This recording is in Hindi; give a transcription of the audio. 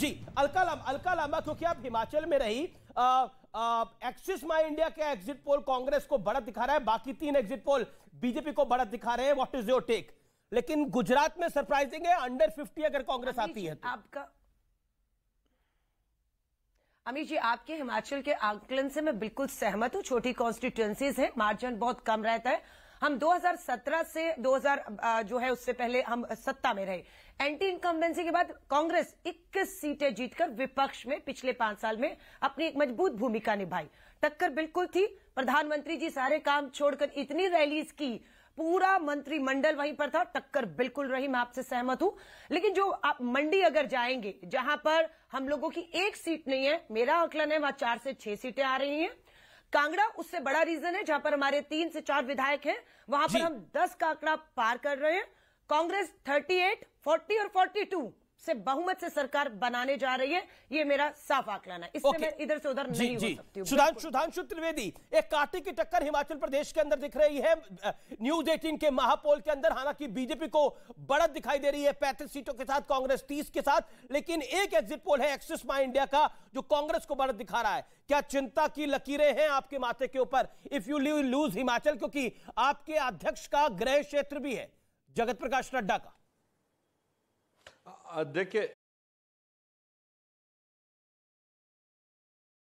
जी अलका लांबा अलका लामा क्योंकि आप हिमाचल में रही एक्सिस माई इंडिया के एग्जिट पोल कांग्रेस को बढ़त दिखा रहा है बाकी तीन एग्जिट पोल बीजेपी को बढ़त दिखा रहे हैं व्हाट इज योर टेक लेकिन गुजरात में सरप्राइजिंग है अंडर फिफ्टी अगर कांग्रेस आती है तो। आपका अमित जी आपके हिमाचल के आंकलन से मैं बिल्कुल सहमत हूँ छोटी कॉन्स्टिट्यूएंसीज है मार्जिन बहुत कम रहता है हम 2017 से 2000 जो है उससे पहले हम सत्ता में रहे एंटी इनकम्बेंसी के बाद कांग्रेस 21 सीटें जीतकर विपक्ष में पिछले पांच साल में अपनी एक मजबूत भूमिका निभाई टक्कर बिल्कुल थी प्रधानमंत्री जी सारे काम छोड़कर इतनी रैलीज की पूरा मंत्रिमंडल वहीं पर था टक्कर बिल्कुल रही मैं आपसे सहमत हूं लेकिन जो आप मंडी अगर जाएंगे जहां पर हम लोगों की एक सीट नहीं है मेरा आकलन है वहां चार से छह सीटें आ रही हैं कांगड़ा उससे बड़ा रीजन है जहां पर हमारे तीन से चार विधायक हैं वहां पर हम दस का आंकड़ा पार कर रहे हैं कांग्रेस थर्टी एट फोर्टी और फोर्टी टू से बहुमत से सरकार बनाने जा रही है ये मेरा साफ आकलन है इससे okay. मैं इधर से उधर नहीं जी, हो सकती सुधांशु सुधांशु त्रिवेदी एक कांटे की टक्कर हिमाचल प्रदेश के अंदर दिख रही है न्यूज एटीन के महापोल के अंदर हालांकि बीजेपी को बढ़त दिखाई दे रही है पैंतीस सीटों के साथ कांग्रेस तीस के साथ लेकिन एक एग्जिट पोल है एक्सिस माई इंडिया का जो कांग्रेस को बढ़त दिखा रहा है क्या चिंता की लकीरें हैं आपके माथे के ऊपर इफ यू लूज हिमाचल क्योंकि आपके अध्यक्ष का गृह क्षेत्र भी है जगत प्रकाश नड्डा का a decade